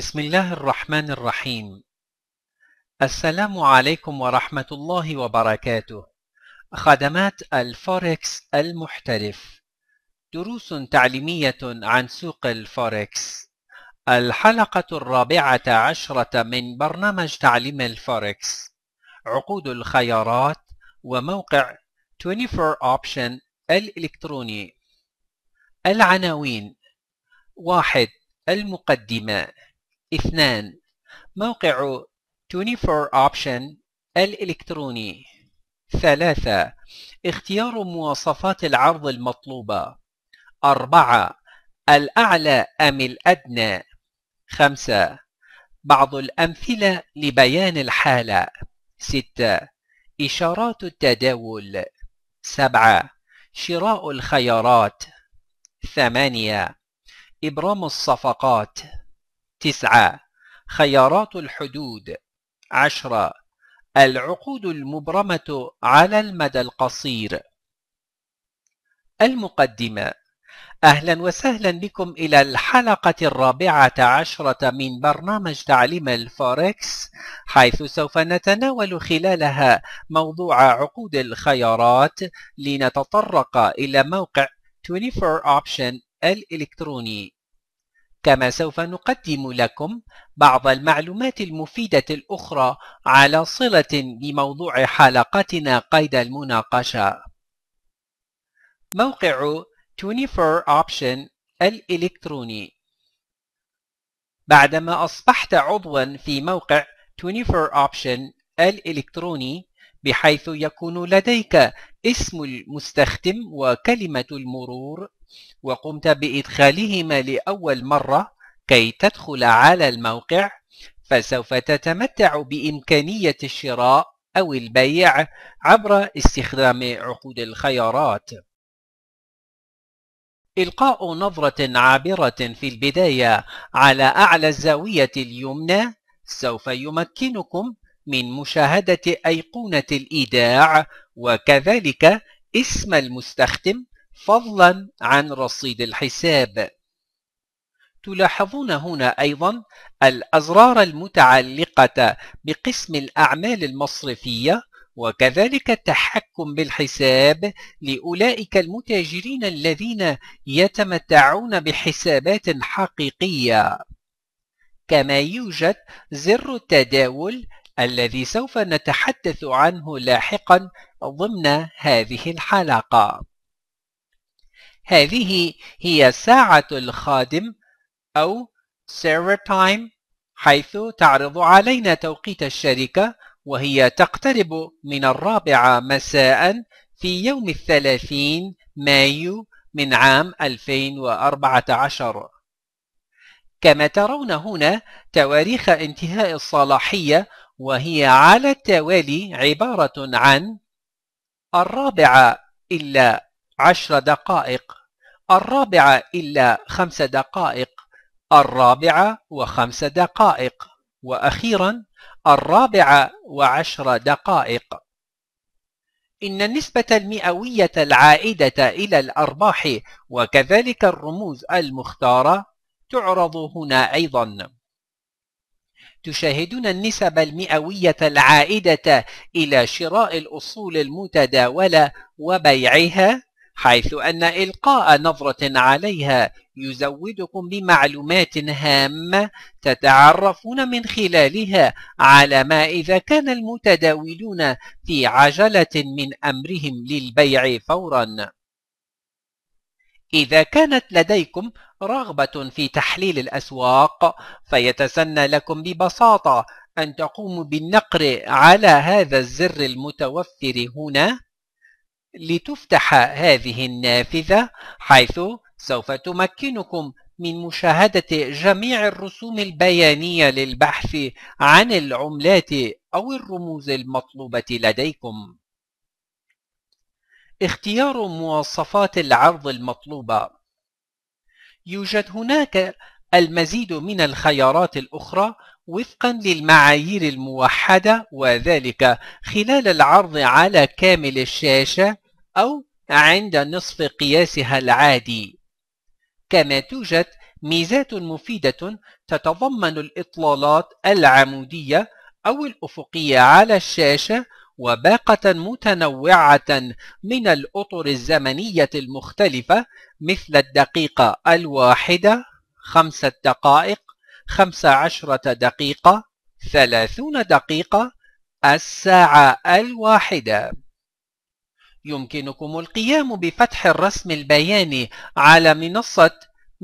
بسم الله الرحمن الرحيم السلام عليكم ورحمة الله وبركاته خدمات الفوركس المحترف دروس تعليمية عن سوق الفوركس الحلقة الرابعة عشرة من برنامج تعليم الفوركس عقود الخيارات وموقع 24 Option الإلكتروني العناوين واحد المقدمة اثنان موقع 24 أوبشن الإلكتروني ثلاثة اختيار مواصفات العرض المطلوبة أربعة الأعلى أم الأدنى خمسة بعض الأمثلة لبيان الحالة ستة إشارات التداول سبعة شراء الخيارات ثمانية إبرام الصفقات تسعة خيارات الحدود عشرة العقود المبرمة على المدى القصير المقدمة أهلا وسهلا بكم إلى الحلقة الرابعة عشرة من برنامج تعليم الفوركس حيث سوف نتناول خلالها موضوع عقود الخيارات لنتطرق إلى موقع 24 Option الإلكتروني كما سوف نقدم لكم بعض المعلومات المفيدة الأخرى على صلة بموضوع حلقتنا قيد المناقشة موقع 24 Option الإلكتروني بعدما أصبحت عضوا في موقع 24 Option الإلكتروني بحيث يكون لديك اسم المستخدم وكلمة المرور وقمت بإدخالهما لأول مرة كي تدخل على الموقع فسوف تتمتع بإمكانية الشراء أو البيع عبر استخدام عقود الخيارات إلقاء نظرة عابرة في البداية على أعلى الزاوية اليمنى سوف يمكنكم من مشاهدة أيقونة الإيداع وكذلك اسم المستخدم فضلا عن رصيد الحساب تلاحظون هنا أيضا الأزرار المتعلقة بقسم الأعمال المصرفية وكذلك التحكم بالحساب لأولئك المتاجرين الذين يتمتعون بحسابات حقيقية كما يوجد زر التداول الذي سوف نتحدث عنه لاحقا ضمن هذه الحلقة هذه هي ساعة الخادم أو server time حيث تعرض علينا توقيت الشركة وهي تقترب من الرابعة مساء في يوم الثلاثين مايو من عام 2014 كما ترون هنا تواريخ انتهاء الصلاحية وهي على التوالي عبارة عن الرابعة إلا عشر دقائق الرابعة إلا خمس دقائق الرابعة وخمس دقائق وأخيرا الرابعة وعشر دقائق إن النسبة المئوية العائدة إلى الأرباح وكذلك الرموز المختارة تعرض هنا أيضا تشاهدون النسب المئوية العائدة إلى شراء الأصول المتداولة وبيعها حيث أن إلقاء نظرة عليها يزودكم بمعلومات هامة تتعرفون من خلالها على ما إذا كان المتداولون في عجلة من أمرهم للبيع فورا إذا كانت لديكم رغبة في تحليل الأسواق فيتسنى لكم ببساطة أن تقوموا بالنقر على هذا الزر المتوفر هنا لتفتح هذه النافذة حيث سوف تمكنكم من مشاهدة جميع الرسوم البيانية للبحث عن العملات أو الرموز المطلوبة لديكم. اختيار مواصفات العرض المطلوبة يوجد هناك المزيد من الخيارات الأخرى وفقا للمعايير الموحدة وذلك خلال العرض على كامل الشاشة أو عند نصف قياسها العادي كما توجد ميزات مفيدة تتضمن الإطلالات العمودية أو الأفقية على الشاشة وباقة متنوعة من الأطر الزمنية المختلفة مثل الدقيقة الواحدة خمسة دقائق خمسة عشرة دقيقة ثلاثون دقيقة الساعة الواحدة يمكنكم القيام بفتح الرسم البياني على منصة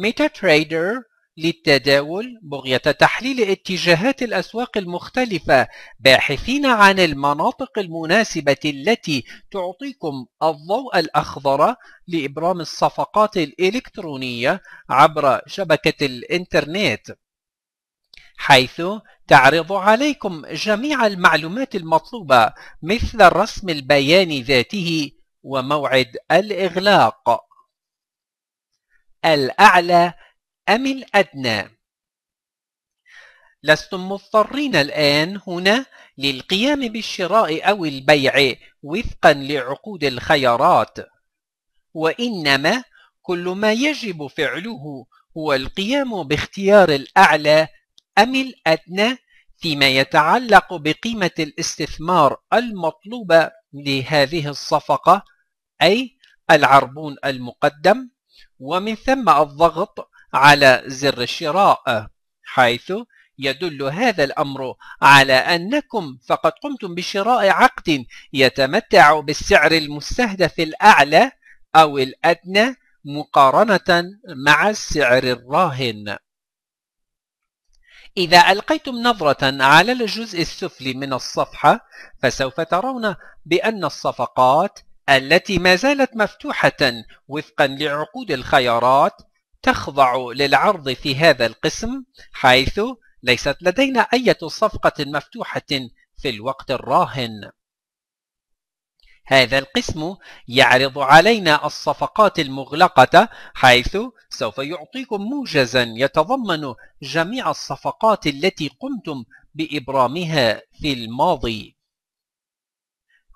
MetaTrader للتداول بغية تحليل اتجاهات الأسواق المختلفة باحثين عن المناطق المناسبة التي تعطيكم الضوء الأخضر لإبرام الصفقات الإلكترونية عبر شبكة الإنترنت حيث تعرض عليكم جميع المعلومات المطلوبة مثل الرسم البيان ذاته وموعد الإغلاق الأعلى أم الأدنى لستم مضطرين الآن هنا للقيام بالشراء أو البيع وفقا لعقود الخيارات وإنما كل ما يجب فعله هو القيام باختيار الأعلى أم الأدنى فيما يتعلق بقيمة الاستثمار المطلوبة لهذه الصفقة أي العربون المقدم ومن ثم الضغط على زر الشراء حيث يدل هذا الأمر على أنكم فقد قمتم بشراء عقد يتمتع بالسعر المستهدف الأعلى أو الأدنى مقارنة مع السعر الراهن إذا ألقيتم نظرة على الجزء السفلي من الصفحة فسوف ترون بأن الصفقات التي ما زالت مفتوحة وفقا لعقود الخيارات تخضع للعرض في هذا القسم حيث ليست لدينا أي صفقة مفتوحة في الوقت الراهن هذا القسم يعرض علينا الصفقات المغلقة حيث سوف يعطيكم موجزا يتضمن جميع الصفقات التي قمتم بإبرامها في الماضي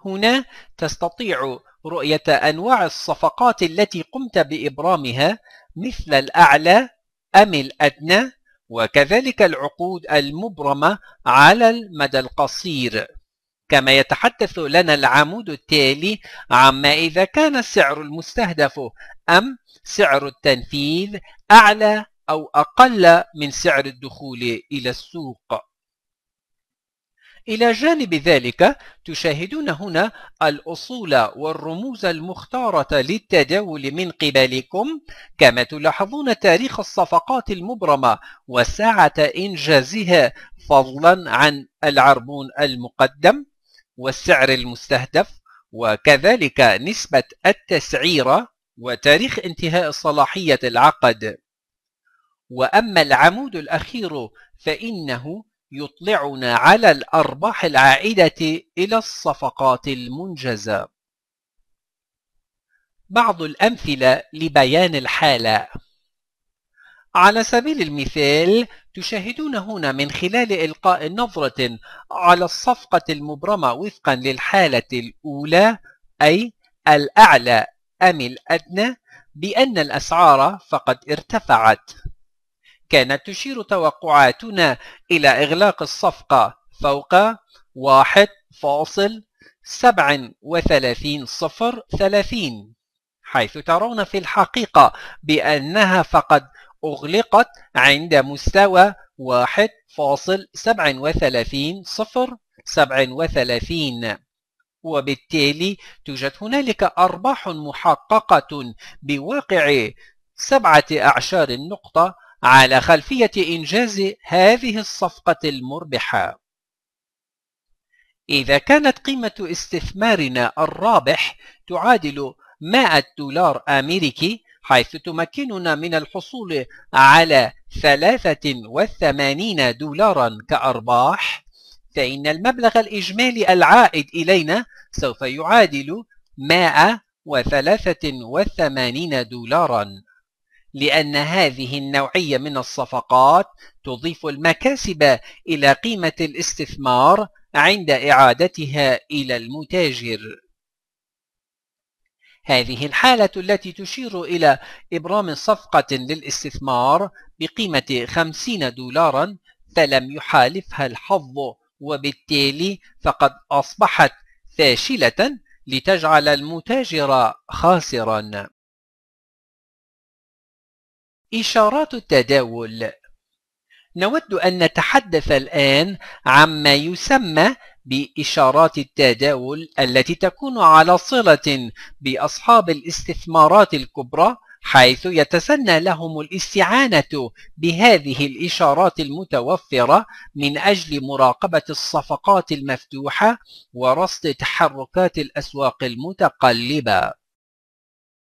هنا تستطيع رؤية أنواع الصفقات التي قمت بإبرامها مثل الأعلى أم الأدنى وكذلك العقود المبرمة على المدى القصير كما يتحدث لنا العمود التالي عما إذا كان السعر المستهدف أم سعر التنفيذ أعلى أو أقل من سعر الدخول إلى السوق إلى جانب ذلك تشاهدون هنا الأصول والرموز المختارة للتداول من قبلكم كما تلاحظون تاريخ الصفقات المبرمة وساعة إنجازها فضلا عن العربون المقدم والسعر المستهدف وكذلك نسبة التسعيرة وتاريخ انتهاء صلاحية العقد وأما العمود الأخير فإنه يطلعنا على الأرباح العائدة إلى الصفقات المنجزة بعض الأمثلة لبيان الحالة على سبيل المثال تشاهدون هنا من خلال إلقاء نظرة على الصفقة المبرمة وفقا للحالة الأولى أي الأعلى أم الأدنى بأن الأسعار فقد ارتفعت كانت تشير توقعاتنا إلى إغلاق الصفقة فوق 1.37 صفر 30 حيث ترون في الحقيقة بأنها فقد أغلقت عند مستوى 1.37 صفر 37 وبالتالي توجد هنالك أرباح محققة بواقع سبعة أعشار النقطة على خلفية إنجاز هذه الصفقة المربحة إذا كانت قيمة استثمارنا الرابح تعادل 100 دولار أمريكي حيث تمكننا من الحصول على 83 دولارا كأرباح فإن المبلغ الإجمالي العائد إلينا سوف يعادل 183 دولارا لأن هذه النوعية من الصفقات تضيف المكاسب إلى قيمة الاستثمار عند إعادتها إلى المتاجر هذه الحالة التي تشير إلى إبرام صفقة للاستثمار بقيمة 50 دولارا فلم يحالفها الحظ وبالتالي فقد أصبحت فاشلة لتجعل المتاجر خاسرا إشارات التداول نود أن نتحدث الآن عما يسمى بإشارات التداول التي تكون على صلة بأصحاب الاستثمارات الكبرى حيث يتسنى لهم الاستعانة بهذه الإشارات المتوفرة من أجل مراقبة الصفقات المفتوحة ورصد تحركات الأسواق المتقلبة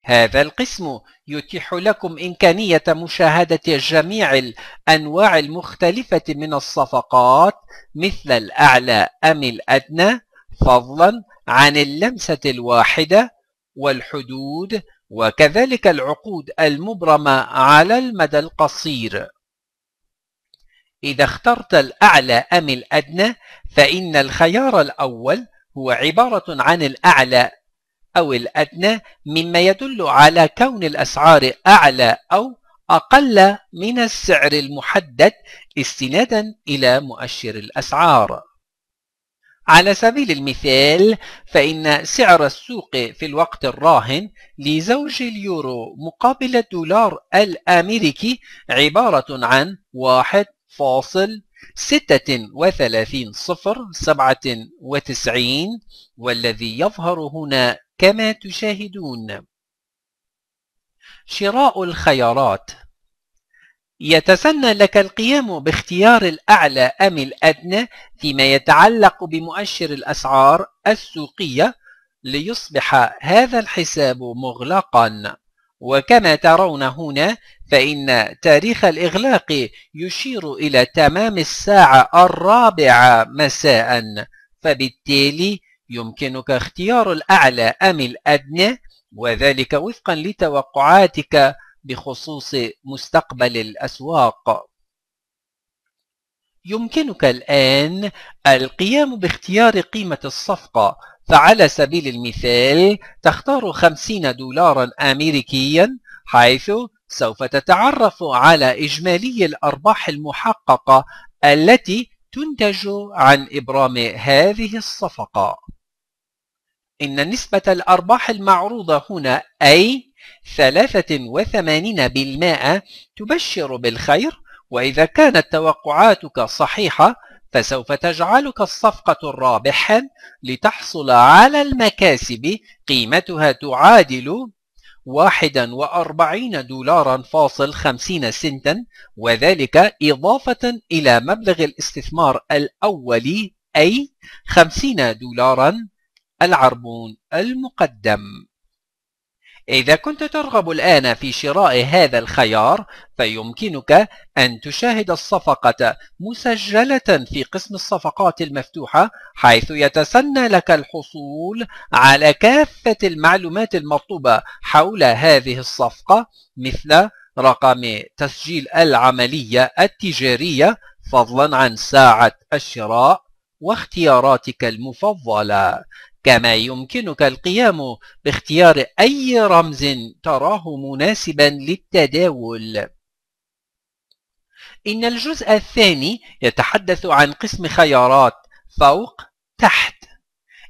هذا القسم يتيح لكم إمكانية مشاهدة جميع الأنواع المختلفة من الصفقات مثل الأعلى أم الأدنى فضلا عن اللمسة الواحدة والحدود وكذلك العقود المبرمة على المدى القصير إذا اخترت الأعلى أم الأدنى فإن الخيار الأول هو عبارة عن الأعلى أو الأدنى مما يدل على كون الأسعار أعلى أو أقل من السعر المحدد استنادا إلى مؤشر الأسعار على سبيل المثال فإن سعر السوق في الوقت الراهن لزوج اليورو مقابل الدولار الأمريكي عبارة عن 1.1 ستة وثلاثين صفر سبعة وتسعين والذي يظهر هنا كما تشاهدون شراء الخيارات يتسنى لك القيام باختيار الأعلى أم الأدنى فيما يتعلق بمؤشر الأسعار السوقية ليصبح هذا الحساب مغلقاً وكما ترون هنا فإن تاريخ الإغلاق يشير إلى تمام الساعة الرابعة مساء فبالتالي يمكنك اختيار الأعلى أم الأدنى وذلك وفقا لتوقعاتك بخصوص مستقبل الأسواق يمكنك الآن القيام باختيار قيمة الصفقة فعلى سبيل المثال تختار خمسين دولارا أمريكيا حيث سوف تتعرف على إجمالي الأرباح المحققة التي تنتج عن إبرام هذه الصفقة إن نسبة الأرباح المعروضة هنا أي 83% تبشر بالخير وإذا كانت توقعاتك صحيحة فسوف تجعلك الصفقة الرابحة لتحصل على المكاسب قيمتها تعادل 41 دولارا فاصل 50 سنتا وذلك إضافة إلى مبلغ الاستثمار الأولي أي 50 دولارا العربون المقدم إذا كنت ترغب الآن في شراء هذا الخيار فيمكنك أن تشاهد الصفقة مسجلة في قسم الصفقات المفتوحة حيث يتسنى لك الحصول على كافة المعلومات المطلوبة حول هذه الصفقة مثل رقم تسجيل العملية التجارية فضلا عن ساعة الشراء واختياراتك المفضلة كما يمكنك القيام باختيار أي رمز تراه مناسبا للتداول إن الجزء الثاني يتحدث عن قسم خيارات فوق تحت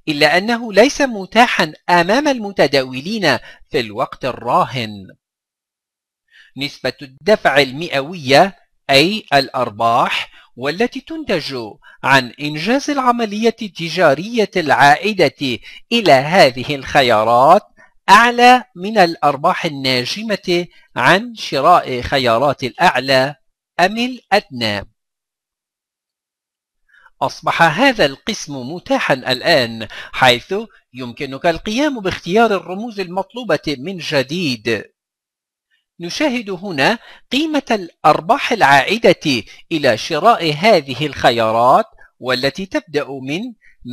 إلا أنه ليس متاحا أمام المتداولين في الوقت الراهن نسبة الدفع المئوية أي الأرباح والتي تنتج عن إنجاز العملية التجارية العائدة إلى هذه الخيارات أعلى من الأرباح الناجمة عن شراء خيارات الأعلى أم الأدنى أصبح هذا القسم متاحا الآن حيث يمكنك القيام باختيار الرموز المطلوبة من جديد نشاهد هنا قيمة الأرباح العائدة إلى شراء هذه الخيارات والتي تبدأ من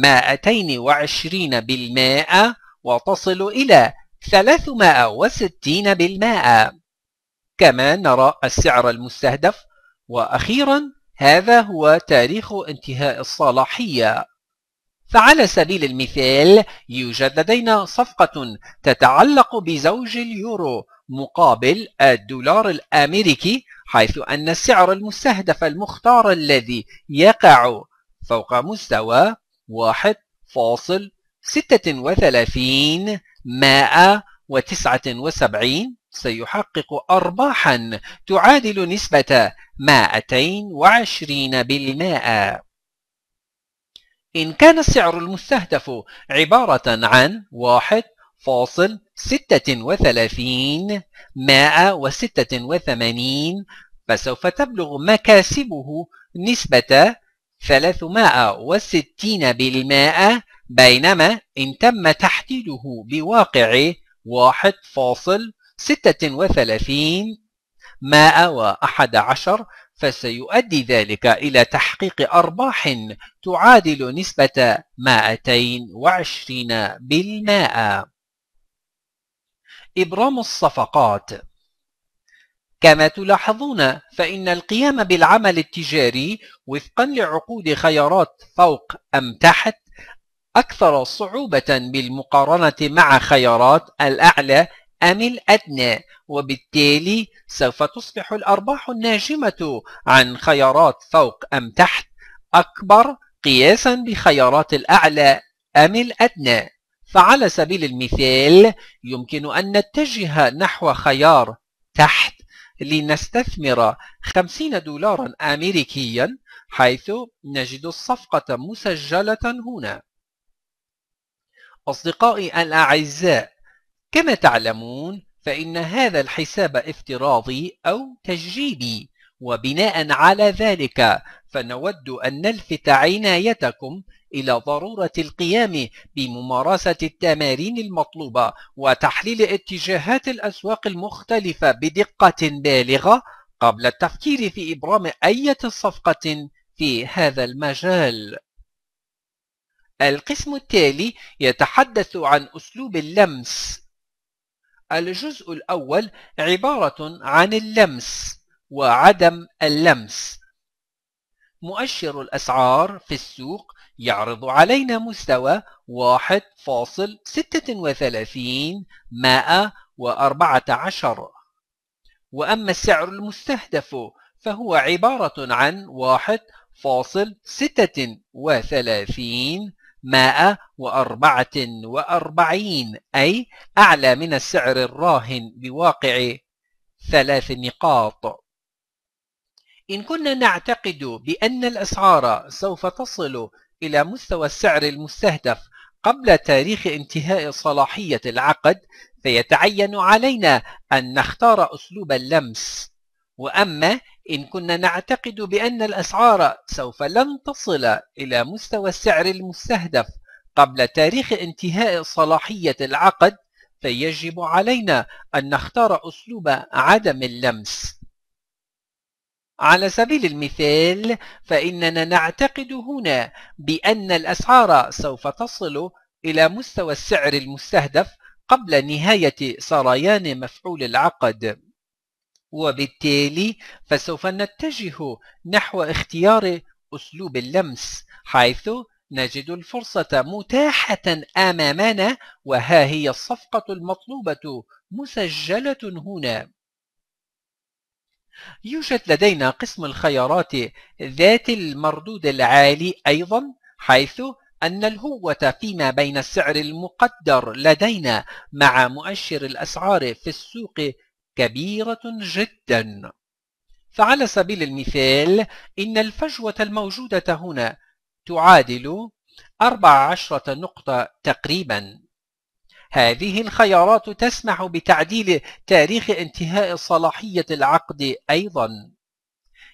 220 بالمائة وتصل إلى 360 بالمائة كما نرى السعر المستهدف وأخيرا هذا هو تاريخ انتهاء الصلاحية فعلى سبيل المثال يوجد لدينا صفقة تتعلق بزوج اليورو مقابل الدولار الأمريكي حيث أن السعر المستهدف المختار الذي يقع فوق مستوى 1.36 سيحقق أرباحا تعادل نسبة 220%. إن كان السعر المستهدف عبارة عن 1 فاصل ستة وثلاثين مائة وستة وثمانين فسوف تبلغ مكاسبه نسبة ثلاثمائة وستين بالمائة بينما إن تم تحديده بواقع واحد فاصل ستة وثلاثين مائة وأحد عشر فسيؤدي ذلك إلى تحقيق أرباح تعادل نسبة مائتين وعشرين بالمائة إبرام الصفقات كما تلاحظون فإن القيام بالعمل التجاري وفقا لعقود خيارات فوق أم تحت أكثر صعوبة بالمقارنة مع خيارات الأعلى أم الأدنى وبالتالي سوف تصبح الأرباح الناجمة عن خيارات فوق أم تحت أكبر قياسا بخيارات الأعلى أم الأدنى فعلى سبيل المثال يمكن أن نتجه نحو خيار تحت لنستثمر 50 دولارا أمريكيا حيث نجد الصفقة مسجلة هنا أصدقائي الأعزاء كما تعلمون فإن هذا الحساب افتراضي أو تجريبي وبناء على ذلك فنود أن نلفت عنايتكم إلى ضرورة القيام بممارسة التمارين المطلوبة وتحليل اتجاهات الأسواق المختلفة بدقة بالغة قبل التفكير في إبرام أي صفقة في هذا المجال القسم التالي يتحدث عن أسلوب اللمس الجزء الأول عبارة عن اللمس وعدم اللمس مؤشر الأسعار في السوق يعرض علينا مستوى 1.36 عشر وأما السعر المستهدف فهو عبارة عن 1.36 وأربعين أي أعلى من السعر الراهن بواقع ثلاث نقاط إن كنا نعتقد بأن الأسعار سوف تصل إلى مستوى السعر المستهدف قبل تاريخ انتهاء صلاحية العقد فيتعين علينا أن نختار أسلوب اللمس وأما إن كنا نعتقد بأن الأسعار سوف لن تصل إلى مستوى السعر المستهدف قبل تاريخ انتهاء صلاحية العقد فيجب علينا أن نختار أسلوب عدم اللمس على سبيل المثال فإننا نعتقد هنا بأن الأسعار سوف تصل إلى مستوى السعر المستهدف قبل نهاية سريان مفعول العقد وبالتالي فسوف نتجه نحو اختيار أسلوب اللمس حيث نجد الفرصة متاحة أمامنا وها هي الصفقة المطلوبة مسجلة هنا يوجد لدينا قسم الخيارات ذات المردود العالي أيضا حيث أن الهوة فيما بين السعر المقدر لدينا مع مؤشر الأسعار في السوق كبيرة جدا فعلى سبيل المثال إن الفجوة الموجودة هنا تعادل 14 نقطة تقريبا هذه الخيارات تسمح بتعديل تاريخ انتهاء صلاحية العقد أيضا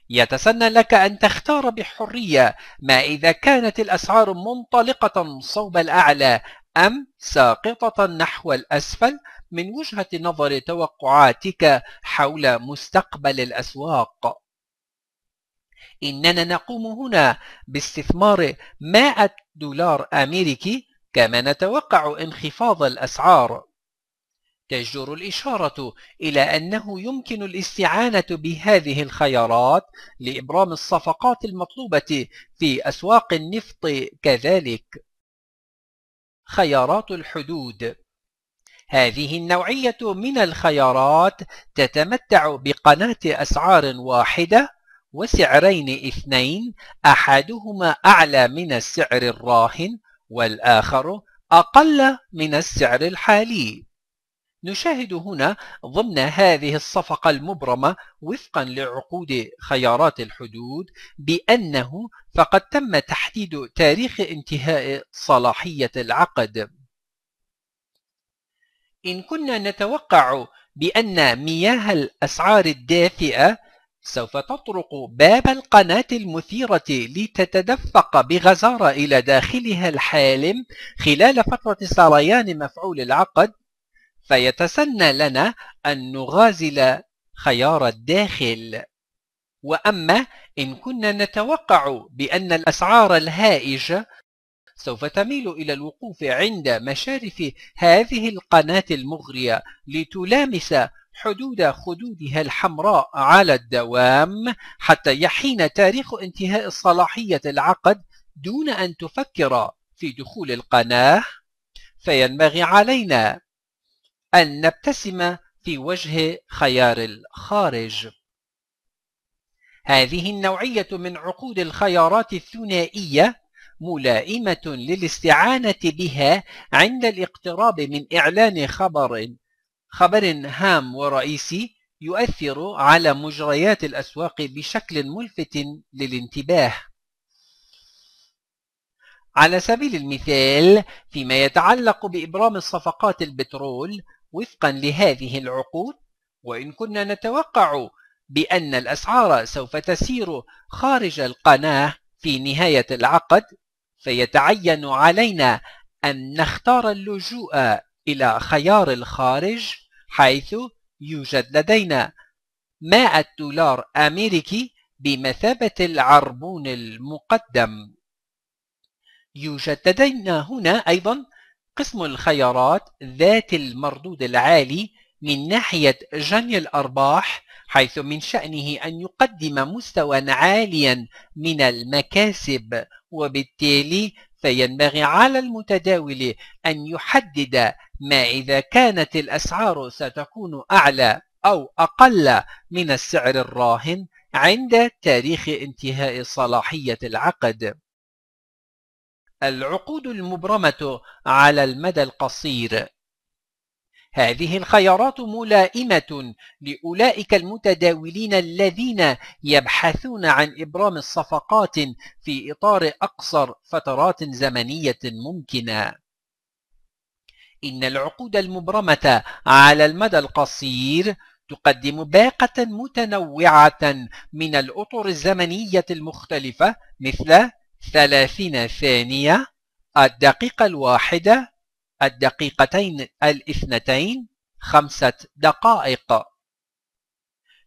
يتسنى لك أن تختار بحرية ما إذا كانت الأسعار منطلقة صوب الأعلى أم ساقطة نحو الأسفل من وجهة نظر توقعاتك حول مستقبل الأسواق إننا نقوم هنا باستثمار 100 دولار أمريكي كما نتوقع انخفاض الأسعار تجدر الإشارة إلى أنه يمكن الاستعانة بهذه الخيارات لإبرام الصفقات المطلوبة في أسواق النفط كذلك خيارات الحدود هذه النوعية من الخيارات تتمتع بقناة أسعار واحدة وسعرين اثنين أحدهما أعلى من السعر الراهن والآخر أقل من السعر الحالي نشاهد هنا ضمن هذه الصفقة المبرمة وفقا لعقود خيارات الحدود بأنه فقد تم تحديد تاريخ انتهاء صلاحية العقد إن كنا نتوقع بأن مياه الأسعار الدافئة سوف تطرق باب القناة المثيرة لتتدفق بغزارة إلى داخلها الحالم خلال فترة سريان مفعول العقد فيتسنى لنا أن نغازل خيار الداخل وأما إن كنا نتوقع بأن الأسعار الهائجة سوف تميل إلى الوقوف عند مشارف هذه القناة المغرية لتلامس حدود خدودها الحمراء على الدوام حتى يحين تاريخ انتهاء صلاحية العقد دون أن تفكر في دخول القناة فينبغي علينا أن نبتسم في وجه خيار الخارج هذه النوعية من عقود الخيارات الثنائية ملائمة للاستعانة بها عند الاقتراب من إعلان خبر خبر هام ورئيسي يؤثر على مجريات الأسواق بشكل ملفت للانتباه على سبيل المثال فيما يتعلق بإبرام الصفقات البترول وفقا لهذه العقود وإن كنا نتوقع بأن الأسعار سوف تسير خارج القناة في نهاية العقد فيتعين علينا أن نختار اللجوء إلى خيار الخارج حيث يوجد لدينا 100 دولار أمريكي بمثابة العربون المقدم يوجد لدينا هنا أيضا قسم الخيارات ذات المردود العالي من ناحية جني الأرباح حيث من شأنه أن يقدم مستوى عاليا من المكاسب وبالتالي فينبغي على المتداول أن يحدد ما إذا كانت الأسعار ستكون أعلى أو أقل من السعر الراهن عند تاريخ انتهاء صلاحية العقد العقود المبرمة على المدى القصير هذه الخيارات ملائمة لأولئك المتداولين الذين يبحثون عن إبرام الصفقات في إطار أقصر فترات زمنية ممكنة إن العقود المبرمة على المدى القصير تقدم باقة متنوعة من الأطر الزمنية المختلفة مثل 30 ثانية الدقيقة الواحدة الدقيقتين الاثنتين خمسة دقائق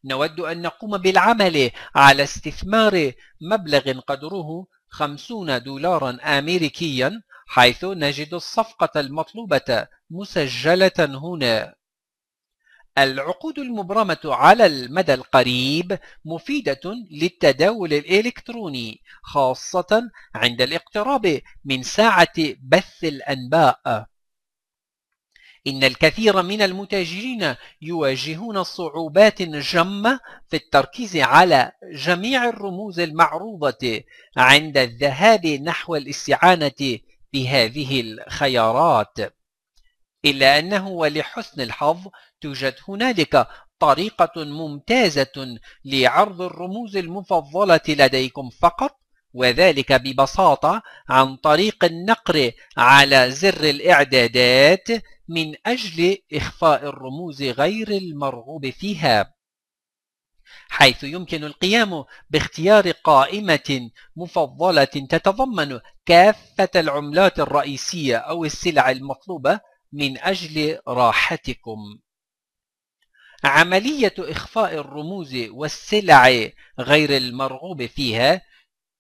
نود أن نقوم بالعمل على استثمار مبلغ قدره 50 دولارا أمريكيا حيث نجد الصفقة المطلوبة مسجلة هنا العقود المبرمة على المدى القريب مفيدة للتداول الإلكتروني خاصة عند الاقتراب من ساعة بث الأنباء إن الكثير من المتاجرين يواجهون صعوبات جمة في التركيز على جميع الرموز المعروضة عند الذهاب نحو الاستعانة بهذه الخيارات إلا أنه ولحسن الحظ توجد هنالك طريقة ممتازة لعرض الرموز المفضلة لديكم فقط وذلك ببساطة عن طريق النقر على زر الإعدادات من أجل إخفاء الرموز غير المرغوب فيها حيث يمكن القيام باختيار قائمة مفضلة تتضمن كافة العملات الرئيسية أو السلع المطلوبة من أجل راحتكم عملية إخفاء الرموز والسلع غير المرغوب فيها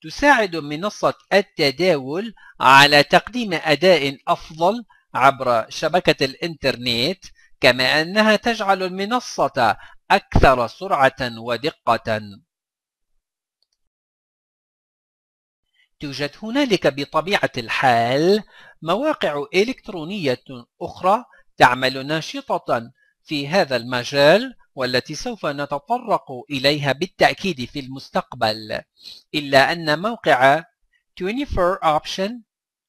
تساعد منصة التداول على تقديم أداء أفضل عبر شبكة الإنترنت كما أنها تجعل المنصة أكثر سرعة ودقة توجد هنالك بطبيعة الحال مواقع إلكترونية أخرى تعمل ناشطة في هذا المجال والتي سوف نتطرق إليها بالتأكيد في المستقبل إلا أن موقع 24 Option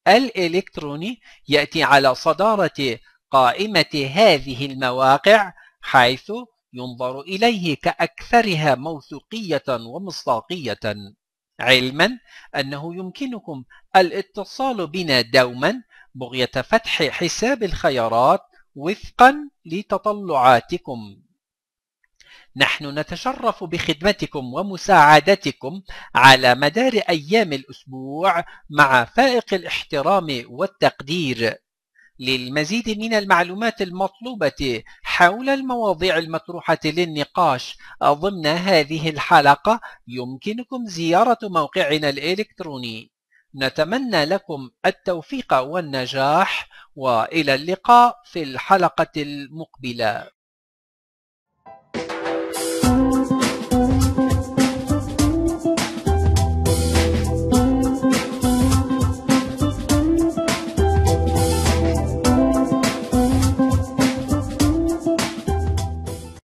الإلكتروني يأتي على صدارة قائمة هذه المواقع حيث ينظر إليه كأكثرها موثوقية ومصداقية علما أنه يمكنكم الاتصال بنا دوما بغية فتح حساب الخيارات وفقا لتطلعاتكم نحن نتشرف بخدمتكم ومساعدتكم على مدار أيام الأسبوع مع فائق الاحترام والتقدير للمزيد من المعلومات المطلوبة حول المواضيع المطروحة للنقاش ضمن هذه الحلقة يمكنكم زيارة موقعنا الإلكتروني نتمنى لكم التوفيق والنجاح وإلى اللقاء في الحلقة المقبلة